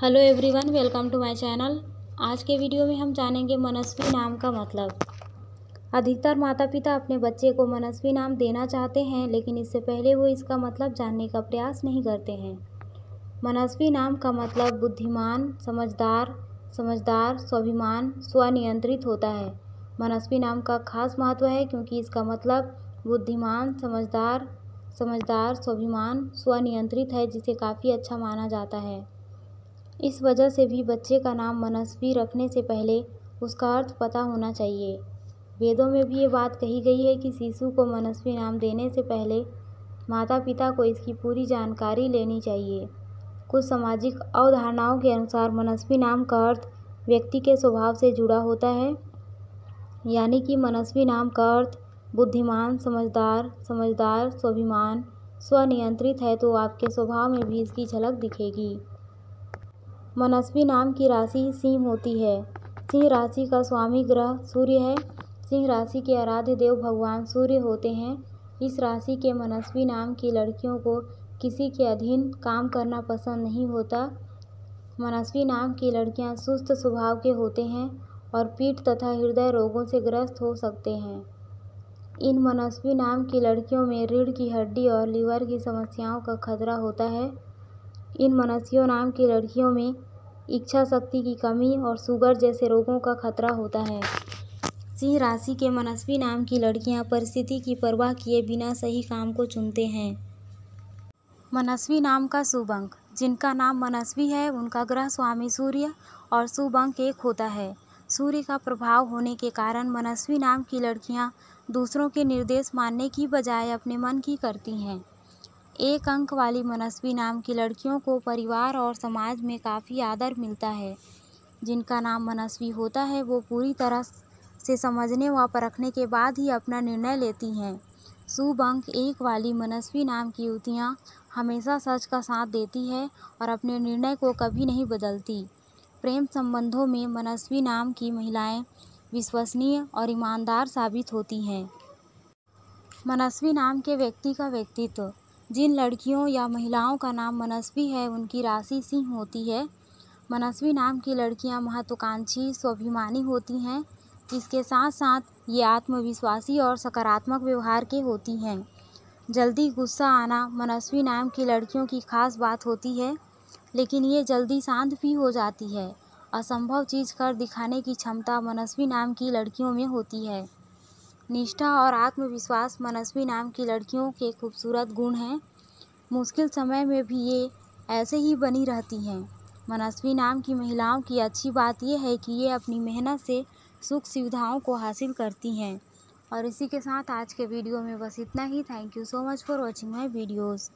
hello everyone welcome to my channel आज के video में हम जानेंगे मनस्वी नाम का मतलब अधिकतर माता पिता अपने बच्चे को मनस्वी नाम देना चाहते हैं लेकिन इससे पहले वो इसका मतलब जानने का प्रयास नहीं करते हैं मनस्वी नाम का मतलब बुद्धिमान समझदार समझदार स्वाभिमान स्वनियंत्रित होता है मनस्वी नाम का खास महत्व है क्योंकि इसका मतलब बुद्धिमान समझदार समझदार स्वाभिमान स्वनियंत्रित है जिसे काफ़ी अच्छा माना जाता है इस वजह से भी बच्चे का नाम मनस्वी रखने से पहले उसका अर्थ पता होना चाहिए वेदों में भी ये बात कही गई है कि शिशु को मनस्वी नाम देने से पहले माता पिता को इसकी पूरी जानकारी लेनी चाहिए कुछ सामाजिक अवधारणाओं के अनुसार मनस्वी नाम का अर्थ व्यक्ति के स्वभाव से जुड़ा होता है यानी कि मनस्वी नाम का अर्थ बुद्धिमान समझदार समझदार स्वाभिमान स्वनियंत्रित है तो आपके स्वभाव में भी इसकी झलक दिखेगी मनस्वी नाम की राशि सिंह होती है सिंह राशि का स्वामी ग्रह सूर्य है सिंह राशि के आराध्य देव भगवान सूर्य होते हैं इस राशि के मनस्वी नाम की लड़कियों को किसी के अधीन काम करना पसंद नहीं होता मनस्वी नाम की लड़कियां सुस्त स्वभाव के होते हैं और पीठ तथा हृदय रोगों से ग्रस्त हो सकते हैं इन मनस्वी नाम की लड़कियों में रीढ़ की हड्डी और लीवर की समस्याओं का खतरा होता है इन मनस्वियों नाम की लड़कियों में इच्छा शक्ति की कमी और शुगर जैसे रोगों का खतरा होता है सिंह राशि के मनस्वी नाम की लड़कियां परिस्थिति की परवाह किए बिना सही काम को चुनते हैं मनस्वी नाम का शुभ अंक जिनका नाम मनस्वी है उनका ग्रह स्वामी सूर्य और शुभ अंक एक होता है सूर्य का प्रभाव होने के कारण मनस्वी नाम की लड़कियां दूसरों के निर्देश मानने की बजाय अपने मन की करती हैं एक अंक वाली मनस्वी नाम की लड़कियों को परिवार और समाज में काफ़ी आदर मिलता है जिनका नाम मनस्वी होता है वो पूरी तरह से समझने व परखने के बाद ही अपना निर्णय लेती हैं शुभ अंक एक वाली मनस्वी नाम की युवतियाँ हमेशा सच का साथ देती है और अपने निर्णय को कभी नहीं बदलती प्रेम संबंधों में मनस्वी नाम की महिलाएं विश्वसनीय और ईमानदार साबित होती हैं मनस्वी नाम के व्यक्ति का व्यक्तित्व जिन लड़कियों या महिलाओं का नाम मनस्वी है उनकी राशि सिंह होती है मनस्वी नाम की लड़कियां महत्वाकांक्षी स्वाभिमानी होती हैं इसके साथ साथ ये आत्मविश्वासी और सकारात्मक व्यवहार के होती हैं जल्दी गुस्सा आना मनस्वी नाम की लड़कियों की खास बात होती है लेकिन ये जल्दी शांत भी हो जाती है असंभव चीज़ कर दिखाने की क्षमता मनस्वी नाम की लड़कियों में होती है निष्ठा और आत्मविश्वास मनस्वी नाम की लड़कियों के खूबसूरत गुण हैं मुश्किल समय में भी ये ऐसे ही बनी रहती हैं मनस्वी नाम की महिलाओं की अच्छी बात यह है कि ये अपनी मेहनत से सुख सुविधाओं को हासिल करती हैं और इसी के साथ आज के वीडियो में बस इतना ही thank you so much for watching my videos